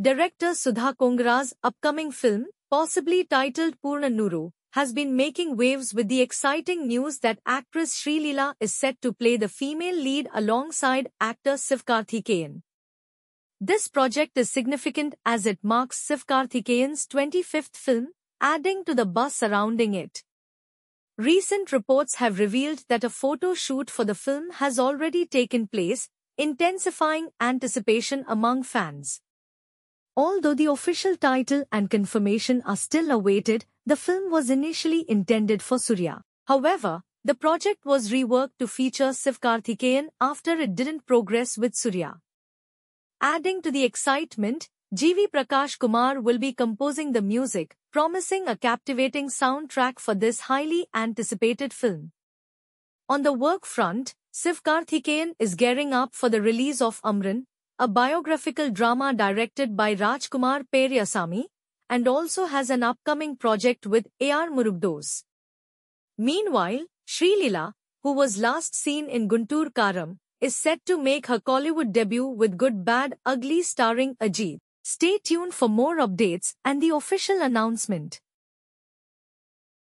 Director Sudha Kongara's upcoming film, possibly titled Purnanuru, has been making waves with the exciting news that actress Sri Lila is set to play the female lead alongside actor Sivkarthikeyan. This project is significant as it marks Sivkarthikeyan's 25th film, adding to the buzz surrounding it. Recent reports have revealed that a photo shoot for the film has already taken place, intensifying anticipation among fans. Although the official title and confirmation are still awaited, the film was initially intended for Surya. However, the project was reworked to feature Sivkarthikeyan after it didn't progress with Surya. Adding to the excitement, G.V. Prakash Kumar will be composing the music, promising a captivating soundtrack for this highly anticipated film. On the work front, Sivkarthikeyan is gearing up for the release of Amran, a biographical drama directed by Rajkumar Periyasamy, and also has an upcoming project with A.R. Murugdose. Meanwhile, Srilila, who was last seen in Guntur Karam, is set to make her Kollywood debut with Good Bad Ugly starring Ajit. Stay tuned for more updates and the official announcement.